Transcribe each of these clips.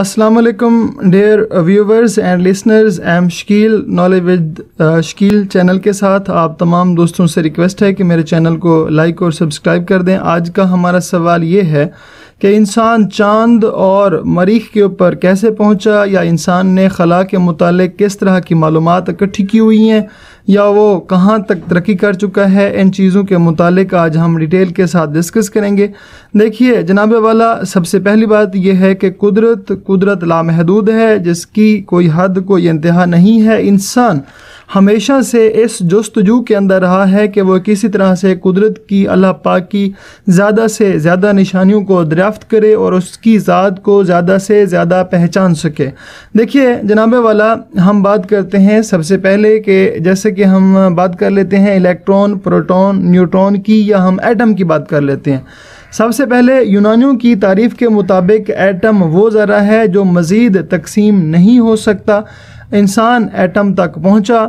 Aslam dear viewers and listeners am Shakeel knowledge with Shakeel channel के साथ आप तमाम दोस्तों से रिक्वेस्ट है कि मेरे चैनल को लाइक और सब्सक्राइब कर दें आज का हमारा सवाल ये है कि इंसान चांद और मरीख के ऊपर कैसे पहुंचा या इंसान ने खला के मुतल किस तरह की मालूम इकट्ठी की हुई हैं या वो कहाँ तक तरक्की कर चुका है इन चीज़ों के मुतल आज हम डिटेल के साथ डिस्कस करेंगे देखिए जनाब वाला सबसे पहली बात यह है कि कुदरत कुदरत लामहदूद है जिसकी कोई हद कोई इंतहा नहीं है इंसान हमेशा से इस जस्तजू के अंदर रहा है कि वह किसी तरह से कुदरत की अल्लाह पाक की ज़्यादा से ज़्यादा निशानियों को दरियाफ्त करे और उसकी ज़ात को ज़्यादा से ज़्यादा पहचान सके देखिए जनाब वाला हम बात करते हैं सबसे पहले कि जैसे कि हम बात कर लेते हैं इलेक्ट्रॉन प्रोटॉन न्यूट्रॉन की या हम एटम की बात कर लेते हैं सबसे पहले यूनानियों की तारीफ़ के मुताबिक एटम वो ज़रा है जो मज़ीद तकसीम नहीं हो सकता इंसान एटम तक पहुंचा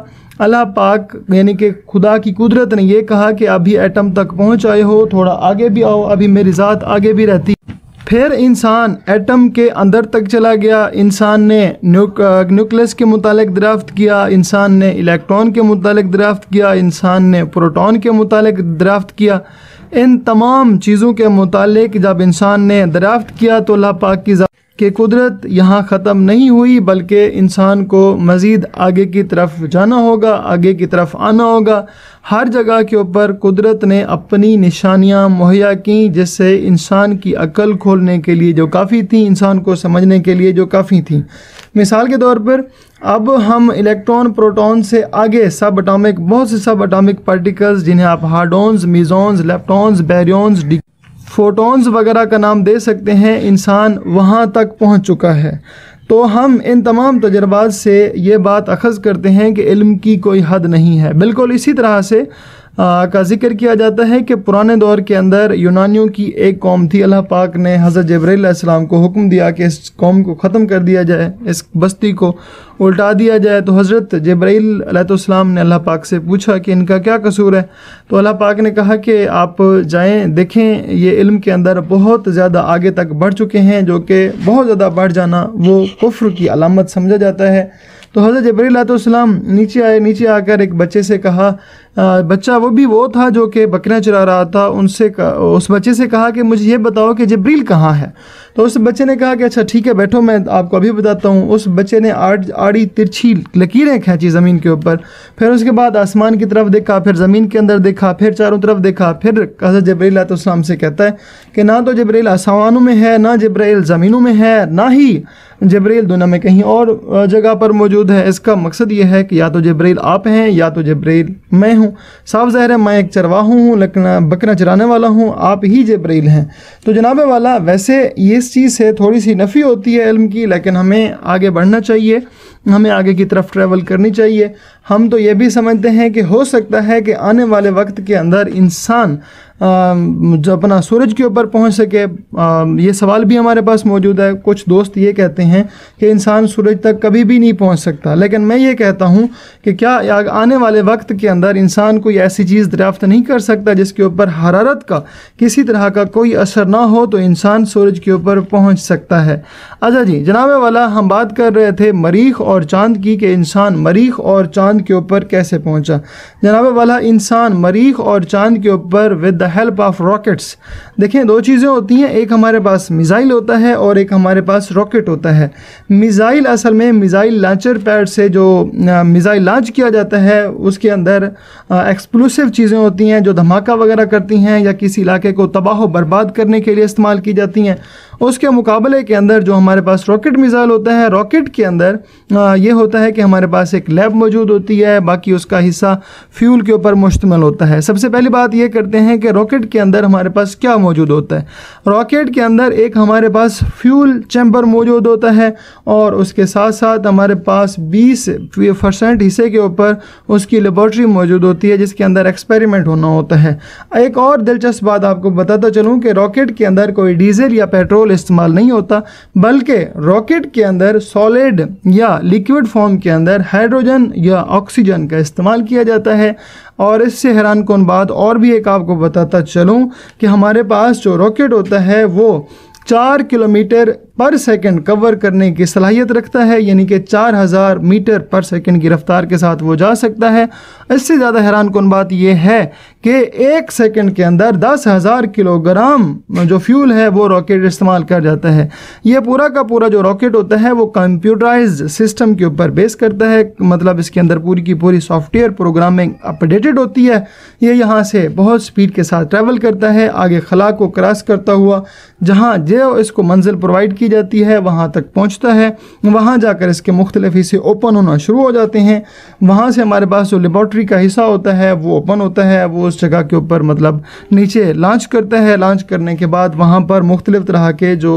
अल्लाह पाक यानी कि खुदा की कुदरत ने यह कहा कि अभी एटम तक पहुँच आए हो थोड़ा आगे भी आओ अभी मेरी ज़ात आगे भी रहती फिर इंसान एटम के अंदर तक चला गया इंसान ने न्यूक्लियस के मुतालिक दरफ्त किया इंसान ने इलेक्ट्रॉन के मुतालिक दरफ्त किया इंसान ने प्रोटॉन के मुतालिक दरफ्त किया इन तमाम चीज़ों के मुतालिक जब इंसान ने दरफ्त किया तो अल्लाह पाक की कि कुदरत यहाँ ख़त्म नहीं हुई बल्कि इंसान को मज़ीद आगे की तरफ जाना होगा आगे की तरफ आना होगा हर जगह के ऊपर कुदरत ने अपनी निशानियाँ मुहैया की जिससे इंसान की अकल खोलने के लिए जो काफ़ी थी इंसान को समझने के लिए जो काफ़ी थी मिसाल के तौर पर अब हम इलेक्ट्रॉन प्रोटॉन से आगे सब अटामिक बहुत से सब अटामिक पार्टिकल्स जिन्हें आप hadrons mesons leptons baryons the photons वगैरह का नाम दे सकते हैं इंसान वहाँ तक पहुँच चुका है तो हम इन तमाम तजर्बात से ये बात अखज़ करते हैं कि इल्म की कोई हद नहीं है बिल्कुल इसी तरह से का जिक्र किया जाता है कि पुराने दौर के अंदर यूनानियों की एक कौम थी अल्लाह पाक ने हज़रत जबरीसम को हुक्म दिया कि इस कौम को ख़त्म कर दिया जाए इस बस्ती को उल्टा दिया जाए तो हज़रत जबरीम ने अल्लाह पाक से पूछा कि इनका क्या कसूर है तो अल्लाह पाक ने कहा कि आप जाएँ देखें ये इल्म के अंदर बहुत ज़्यादा आगे तक बढ़ चुके हैं जो कि बहुत ज़्यादा बढ़ जाना वो कुफ्र की अलामत समझा जाता है तो हज़रत जबरी नीचे आए नीचे आकर एक बच्चे से कहा बच्चा वो भी वो था जो कि बकरियाँ चरा रहा था उनसे उस बच्चे से कहा कि मुझे ये बताओ कि जबरील कहाँ है तो उस बच्चे ने कहा कि अच्छा ठीक है बैठो मैं आपको अभी बताता हूँ उस बच्चे ने आड़ आड़ी तिरछी लकीरें खींची ज़मीन के ऊपर फिर उसके बाद आसमान की तरफ देखा फिर ज़मीन के अंदर देखा फिर चारों तरफ देखा फिर हज़रत जबरील आतम से कहता है कि ना तो जबरील आसमानों में है ना जबरील ज़मीनों में है ना ही जबरील दुनिया में कहीं और जगह पर मौजूद है इसका मकसद ये है कि या तो जबरील आप हैं या तो जबरील मैं हूँ हूँ साफ ज़ाहिर है मैं एक चरवाहू हूँ लेकिन बकरा चराने वाला हूँ आप ही जबरील हैं तो जनाब वाला वैसे ये इस चीज़ से थोड़ी सी नफ़ी होती है इल्म की लेकिन हमें आगे बढ़ना चाहिए हमें आगे की तरफ ट्रैवल करनी चाहिए हम तो ये भी समझते हैं कि हो सकता है कि आने वाले वक्त के अंदर इंसान जो अपना सूरज के ऊपर पहुंच सके ये सवाल भी हमारे पास मौजूद है कुछ दोस्त ये कहते हैं कि इंसान सूरज तक कभी भी नहीं पहुंच सकता लेकिन मैं ये कहता हूँ कि क्या आने वाले वक्त के अंदर इंसान कोई ऐसी चीज़ दरियाफ्त नहीं कर सकता जिसके ऊपर हरारत का किसी तरह का कोई असर ना हो तो इंसान सूरज के ऊपर पहुँच सकता है अच्छा जी जनाब वाला हम बात कर रहे थे मरीख और चांद की कि इंसान मरीख और चांद के ऊपर कैसे पहुँचा जनाब वाला इंसान मरीख और चांद के ऊपर विद हेल्प ऑफ रॉकेट्स देखें दो चीज़ें होती हैं एक हमारे पास मिज़ाइल होता है और एक हमारे पास रॉकेट होता है मिज़ाइल असल में मिज़ाइल लॉन्चर पैड से जो मिज़ाइल लॉन्च किया जाता है उसके अंदर एक्सप्लोसिव चीज़ें होती हैं जो धमाका वगैरह करती हैं या किसी इलाके को तबाह बर्बाद करने के लिए इस्तेमाल की जाती हैं उसके मुकाबले के अंदर जो हमारे पास रॉकेट मिज़ाइल होता है रॉकेट के अंदर ये होता है कि हमारे पास एक लैब मौजूद होती है बाकी उसका हिस्सा फ्यूल के ऊपर मुश्तमल होता है सबसे पहली बात ये करते हैं कि रॉकेट के अंदर हमारे पास क्या मौजूद होता है रॉकेट के अंदर एक हमारे पास फ्यूल चैम्बर मौजूद होता है और उसके साथ साथ हमारे पास बीस परसेंट हिस्से के ऊपर उसकी लेबॉर्ट्री मौजूद होती है जिसके अंदर एक्सपेरिमेंट होना होता है एक और दिलचस्प बात आपको बताता चलूँ कि रॉकेट के अंदर कोई डीजल या पेट्रोल इस्तेमाल नहीं होता बल्कि रॉकेट के अंदर सॉलिड या लिक्विड फॉर्म के अंदर हाइड्रोजन या ऑक्सीजन का इस्तेमाल किया जाता है और इससे हैरान कौन बात और भी एक आपको बताता चलूँ कि हमारे पास जो रॉकेट होता है वो चार किलोमीटर पर सेकंड कवर करने की सलाहियत रखता है यानी कि 4000 मीटर पर सेकंड की रफ्तार के साथ वो जा सकता है इससे ज़्यादा हैरान कन बात यह है कि एक सेकंड के अंदर दस हज़ार किलोग्राम जो फ्यूल है वो रॉकेट इस्तेमाल कर जाता है यह पूरा का पूरा जो रॉकेट होता है वो कंप्यूटराइज सिस्टम के ऊपर बेस करता है मतलब इसके अंदर पूरी की पूरी सॉफ्टवेयर प्रोग्रामिंग अपडेटेड होती है ये यहाँ से बहुत स्पीड के साथ ट्रैवल करता है आगे खला को क्रॉस करता हुआ जहाँ जो इसको मंजिल प्रोवाइड की जाती है वहाँ तक पहुँचता है वहाँ जाकर इसके मुख्तलिफ हिस्से ओपन होना शुरू हो जाते हैं वहाँ से हमारे पास जो लेबॉर्ट्री का हिस्सा होता है वो ओपन होता है वो उस जगह के ऊपर मतलब नीचे लॉन्च करता है लॉन्च करने के बाद वहाँ पर मुख्तलिफ तरह के जो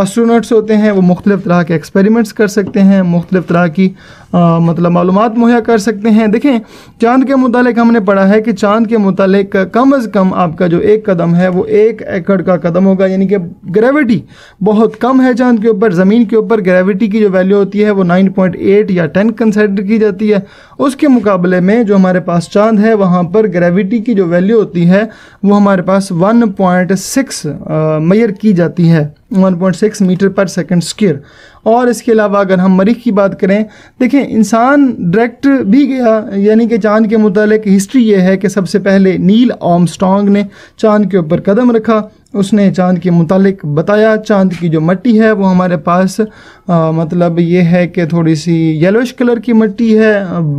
आस्ट्रोनट्स होते हैं वो मुख्तलिफ़ तरह के एक्सपेरिमेंट्स कर सकते हैं मुख्तलिफ़ तरह की आ, मतलब मालूम मुहैया कर सकते हैं देखें चांद के मुतालिक हमने पढ़ा है कि चांद के मुतालिक कम अज़ कम आपका जो एक कदम है वो एक एकड़ का कदम होगा यानी कि ग्रेविटी बहुत कम है चांद के ऊपर ज़मीन के ऊपर ग्रेविटी की जो वैल्यू होती है वो नाइन पॉइंट एट या टेन कंसिडर की जाती है उसके मुकाबले में जो हमारे पास चांद है वहाँ पर ग्रेविटी की जो वैल्यू होती है वो हमारे पास वन पॉइंट सिक्स मैयर की जाती है 1.6 मीटर पर सेकंड स्क्र और इसके अलावा अगर हम मरीख की बात करें देखें इंसान डायरेक्ट भी गया यानी कि चांद के मुतल हिस्ट्री ये है कि सबसे पहले नील ऑम ने चांद के ऊपर कदम रखा उसने चांद के मुतालिक बताया चांद की जो मट्टी है वो हमारे पास आ, मतलब ये है कि थोड़ी सी येलोश कलर की मट्टी है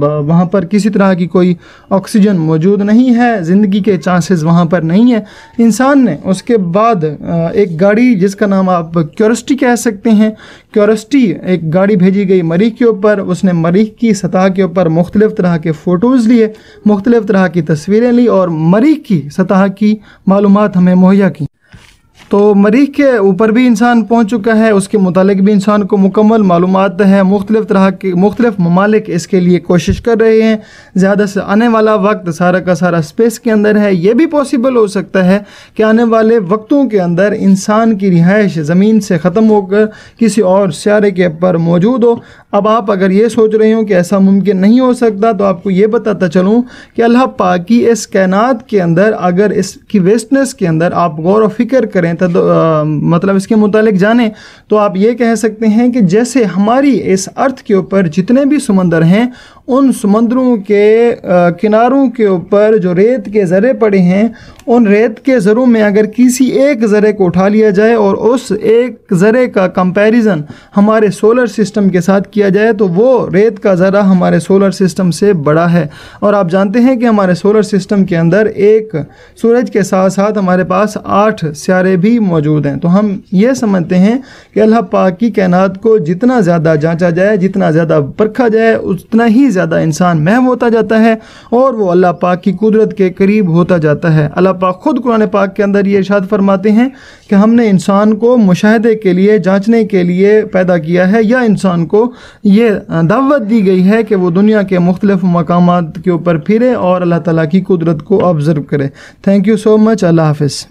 वहाँ पर किसी तरह की कोई ऑक्सीजन मौजूद नहीं है ज़िंदगी के चांसेस वहाँ पर नहीं है इंसान ने उसके बाद आ, एक गाड़ी जिसका नाम आप क्योरस्टी कह सकते हैं क्योरस्टी एक गाड़ी भेजी गई मरीख के ऊपर उसने मरीख की सतह के ऊपर मुख्तलिफ़ तरह के फ़ोटोज़ लिए मुख्तलिफ़ तरह की तस्वीरें ली और मरीख की सतह की मालूम हमें मुहैया की तो मरीख के ऊपर भी इंसान पहुँच चुका है उसके मुतालिक भी इंसान को मुकम्मल मालूम है मुख्तलिफ़ तरह के मुख्तलिफ़ ममालिक इसके लिए कोशिश कर रहे हैं ज़्यादा से आने वाला वक्त सारा का सारा स्पेस के अंदर है ये भी पॉसिबल हो सकता है कि आने वाले वक्तों के अंदर इंसान की रिहाइश ज़मीन से ख़त्म होकर किसी और सारे के पर मौजूद हो अब आप अगर ये सोच रहे हो कि ऐसा मुमकिन नहीं हो सकता तो आपको ये बताता चलूँ कि अल्लाह पाक की इस कैनात के अंदर अगर इसकी वेस्टनेस के अंदर आप गौर व फिक्र करें तो, तो मतलब इसके मुतालिक जानें तो आप ये कह सकते हैं कि जैसे हमारी इस अर्थ के ऊपर जितने भी समंदर हैं उन समंदरों के किनारों के ऊपर जो रेत के ज़रे पड़े हैं उन रेत के ज़रों में अगर किसी एक ज़रे को उठा लिया जाए और उस एक ज़रे का कंपैरिजन हमारे सोलर सिस्टम के साथ किया जाए तो वो रेत का ज़रा हमारे सोलर सिस्टम से बड़ा है और आप जानते हैं कि हमारे सोलर सिस्टम के अंदर एक सूरज के साथ साथ हमारे पास आठ स्यारे भी मौजूद हैं तो हम ये समझते हैं कि अल्लाह पाक की कैनात को जितना ज़्यादा जाँचा जाए जितना ज़्यादा परखा जाए उतना ही ज़्यादा इंसान महम होता जाता है और वो अल्लाह पाक की कुदरत के करीब होता जाता है अल्लाह पाक ख़ुद कुरान पाक के अंदर ये इर्शाद फरमाते हैं कि हमने इंसान को मुशाहदे के लिए जाँचने के लिए पैदा किया है या इंसान को ये दावत दी गई है कि वह दुनिया के मुख्तफ मकाम के ऊपर फिरे और अल्लाह तला की कुदरत को ऑब्ज़र्व करे थैंक यू सो मच अल्लाह हाफिज़